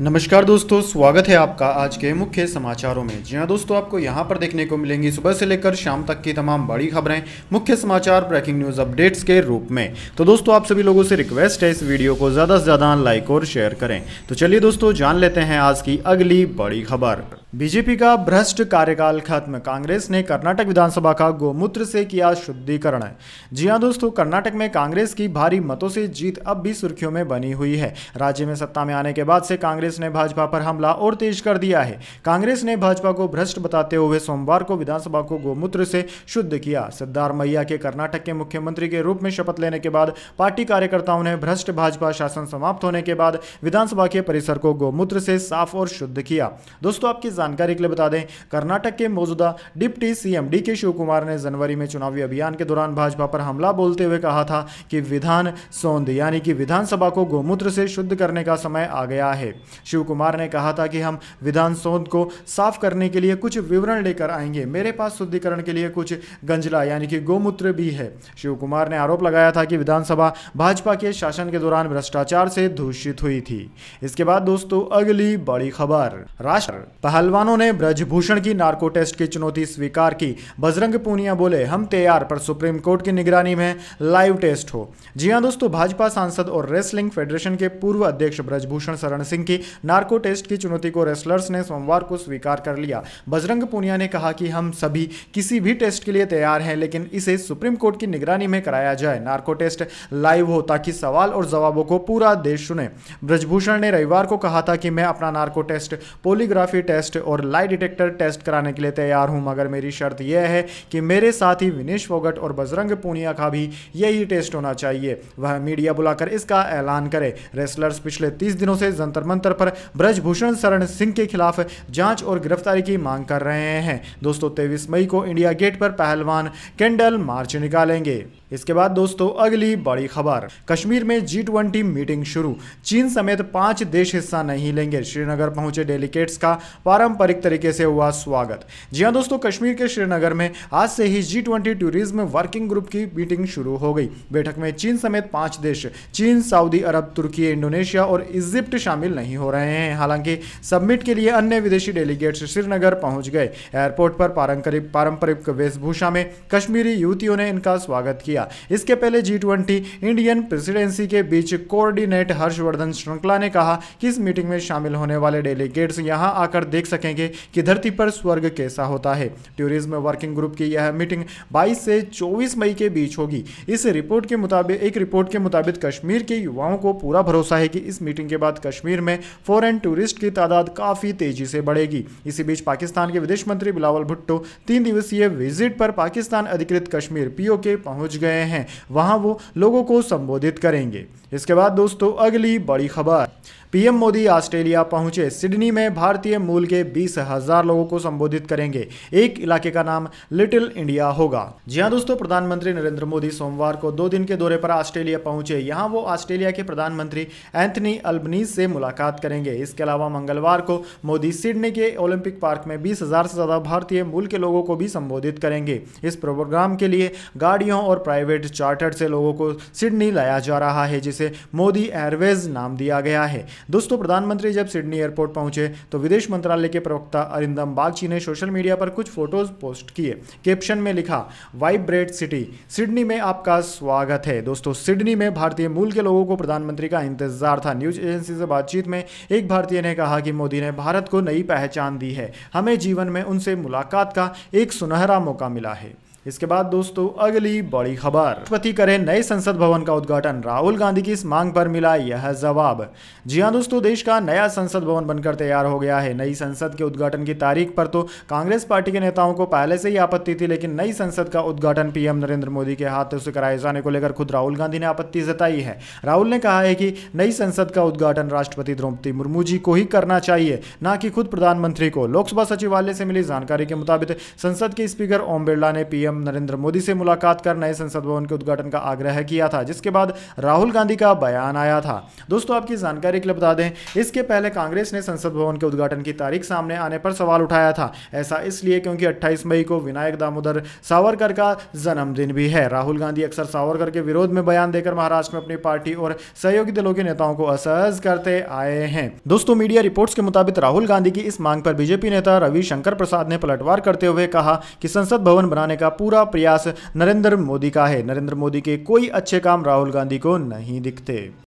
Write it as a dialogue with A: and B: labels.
A: नमस्कार दोस्तों स्वागत है आपका आज के मुख्य समाचारों में जी हाँ दोस्तों आपको यहाँ पर देखने को मिलेंगी सुबह से लेकर शाम तक की तमाम बड़ी खबरें मुख्य समाचार ब्रेकिंग न्यूज़ अपडेट्स के रूप में तो दोस्तों आप सभी लोगों से रिक्वेस्ट है इस वीडियो को ज़्यादा से ज़्यादा लाइक और शेयर करें तो चलिए दोस्तों जान लेते हैं आज की अगली बड़ी खबर बीजेपी का भ्रष्ट कार्यकाल खत्म कांग्रेस ने कर्नाटक विधानसभा का गोमूत्र से किया शुद्धिकरण जी हाँ दोस्तों कर्नाटक में कांग्रेस की भारी मतों से जीत अब भी सुर्खियों में बनी हुई है राज्य में सत्ता में आने के बाद से कांग्रेस कांग्रेस ने भाजपा पर हमला और तेज कर दिया है कांग्रेस ने भाजपा को भ्रष्ट बताते हुए सोमवार को विधानसभा को गोमूत्र से शुद्ध किया सिद्धार मैया के कर्नाटक के मुख्यमंत्री के रूप में शपथ लेने के बाद पार्टी कार्यकर्ताओं ने भ्रष्ट भाजपा शासन समाप्त होने के बाद विधानसभा के परिसर को गोमूत्र से साफ और शुद्ध किया दोस्तों आपकी जानकारी के लिए बता दें कर्नाटक के मौजूदा डिप्टी सीएम डी के शिव कुमार ने जनवरी में चुनावी अभियान के दौरान भाजपा पर हमला बोलते हुए कहा था कि विधान सौंद यानी कि विधानसभा को गोमूत्र से शुद्ध करने का समय आ गया है शिव कुमार ने कहा था कि हम विधान सौध को साफ करने के लिए कुछ विवरण लेकर आएंगे मेरे पास शुद्धिकरण के लिए कुछ गंजला यानी कि गोमूत्र भी है शिव कुमार ने आरोप लगाया था कि विधानसभा भाजपा के शासन के दौरान भ्रष्टाचार से दूषित हुई थी इसके बाद दोस्तों अगली बड़ी खबर राष्ट्र पहलवानों ने ब्रजभूषण की नार्को टेस्ट की चुनौती स्वीकार की बजरंग पूनिया बोले हम तैयार पर सुप्रीम कोर्ट की निगरानी में लाइव टेस्ट हो जी हाँ दोस्तों भाजपा सांसद और रेसलिंग फेडरेशन के पूर्व अध्यक्ष ब्रजभूषण शरण सिंह की नार्को टेस्ट की चुनौती को रेसलर्स ने सोमवार को स्वीकार कर लिया बजरंग पुनिया ने कहा कि हम सभी किसी भी टेस्ट के लिए तैयार हैं लेकिन इसे सुप्रीम कोर्ट की निगरानी में कराया जाए नार्को टेस्ट लाइव हो ताकि सवाल और जवाबों को पूरा देश सुने ब्रजभूषण ने रविवार को कहा था कि मैं अपना नार्को टेस्ट पोलीग्राफी टेस्ट और लाई डिटेक्टर टेस्ट कराने के लिए तैयार हूं मगर मेरी शर्त यह है कि मेरे साथ ही विनेश फोगट और बजरंग पूनिया का भी यही टेस्ट होना चाहिए वह मीडिया बुलाकर इसका ऐलान करे रेसलर्स पिछले तीस दिनों से जंतर मंतर पर ब्रजभूषण शरण सिंह के खिलाफ जांच और गिरफ्तारी की मांग कर रहे हैं दोस्तों तेईस मई को इंडिया गेट पर पहलवान कैंडल मार्च निकालेंगे इसके बाद दोस्तों अगली बड़ी खबर कश्मीर में जी ट्वेंटी मीटिंग शुरू चीन समेत पांच देश हिस्सा नहीं लेंगे श्रीनगर पहुंचे डेलीगेट्स का पारंपरिक तरीके से हुआ स्वागत जी हां दोस्तों कश्मीर के श्रीनगर में आज से ही G twenty tourism working group की मीटिंग शुरू हो गई बैठक में चीन समेत पांच देश चीन सऊदी अरब तुर्की इंडोनेशिया और इजिप्ट शामिल नहीं हो रहे हैं हालांकि सबमिट के लिए अन्य विदेशी डेलीगेट्स श्रीनगर पहुंच गए एयरपोर्ट पर पारंपरिक पारंपरिक वेशभूषा में कश्मीरी युवतियों ने इनका स्वागत किया किया इसके पहले जी इंडियन प्रेसिडेंसी के बीच कोऑर्डिनेट हर्षवर्धन श्रृंखला ने कहा कि इस मीटिंग में शामिल होने वाले डेलीगेट्स यहां आकर देख सकेंगे कि धरती पर स्वर्ग कैसा होता है टूरिज्म वर्किंग ग्रुप की यह मीटिंग 22 से 24 मई के बीच होगी इस रिपोर्ट के मुताबिक एक रिपोर्ट के मुताबिक कश्मीर के युवाओं को पूरा भरोसा है कि इस मीटिंग के बाद कश्मीर में फॉरन टूरिस्ट की तादाद काफ़ी तेजी से बढ़ेगी इसी बीच पाकिस्तान के विदेश मंत्री बिलावल भुट्टो तीन दिवसीय विजिट पर पाकिस्तान अधिकृत कश्मीर पीओके पहुंच गए गए हैं वहाँ वो लोगों को संबोधित करेंगे इसके बाद दोस्तों अगली बड़ी खबर पीएम मोदी ऑस्ट्रेलिया पहुंचे सिडनी में भारतीय मूल के बीस हजार लोगों को संबोधित करेंगे एक इलाके का नाम लिटिल इंडिया होगा जी हाँ दोस्तों प्रधानमंत्री नरेंद्र मोदी सोमवार को दो दिन के दौरे पर ऑस्ट्रेलिया पहुंचे यहाँ वो ऑस्ट्रेलिया के प्रधानमंत्री एंथनी अल्बनीज से मुलाकात करेंगे इसके अलावा मंगलवार को मोदी सिडनी के ओलंपिक पार्क में बीस से ज़्यादा भारतीय मूल के लोगों को भी संबोधित करेंगे इस प्रोग्राम के लिए गाड़ियों और प्राइवेट चार्टर से लोगों को सिडनी लाया जा रहा है जिसे मोदी एयरवेज नाम दिया गया है दोस्तों प्रधानमंत्री जब सिडनी एयरपोर्ट पहुंचे तो विदेश मंत्रालय के प्रवक्ता अरिंदम बागची ने सोशल मीडिया पर कुछ फोटोज पोस्ट किए कैप्शन में लिखा वाइब्रेट सिटी सिडनी में आपका स्वागत है दोस्तों सिडनी में भारतीय मूल के लोगों को प्रधानमंत्री का इंतजार था न्यूज एजेंसी से बातचीत में एक भारतीय ने कहा कि मोदी ने भारत को नई पहचान दी है हमें जीवन में उनसे मुलाकात का एक सुनहरा मौका मिला है इसके बाद दोस्तों अगली बड़ी खबर राष्ट्रपति करें नए संसद भवन का उद्घाटन राहुल गांधी की इस मांग पर मिला यह जवाब जी हाँ दोस्तों देश का नया संसद भवन बनकर तैयार हो गया है नई संसद के उद्घाटन की तारीख पर तो कांग्रेस पार्टी के नेताओं को पहले से ही आपत्ति थी लेकिन नई संसद का उद्घाटन पीएम नरेंद्र मोदी के हाथों से कराए जाने को लेकर खुद राहुल गांधी ने आपत्ति जताई है राहुल ने कहा है कि नई संसद का उद्घाटन राष्ट्रपति द्रौपदी मुर्मू जी को ही करना चाहिए न कि खुद प्रधानमंत्री को लोकसभा सचिवालय से मिली जानकारी के मुताबिक संसद के स्पीकर ओम बिरला ने पीएम पीएम नरेंद्र मोदी से मुलाकात कर नए संसद भवन के उद्घाटन का आग्रह किया था जिसके बाद राहुल गांधी का बयान आया था दोस्तों आपकी जानकारी के लिए बता दें इसके पहले कांग्रेस ने संसद भवन के उद्घाटन की तारीख सामने आने पर सवाल उठाया था ऐसा इसलिए क्योंकि अट्ठाईस मई को विनायक दामोदर सावरकर का जन्मदिन भी है राहुल गांधी अक्सर सावरकर के विरोध में बयान देकर महाराष्ट्र में अपनी पार्टी और सहयोगी दलों के नेताओं को असहज करते आए हैं दोस्तों मीडिया रिपोर्ट्स के मुताबिक राहुल गांधी की इस मांग पर बीजेपी नेता रविशंकर प्रसाद ने पलटवार करते हुए कहा कि संसद भवन बनाने का पूरा पूरा प्रयास नरेंद्र मोदी का है नरेंद्र मोदी के कोई अच्छे काम राहुल गांधी को नहीं दिखते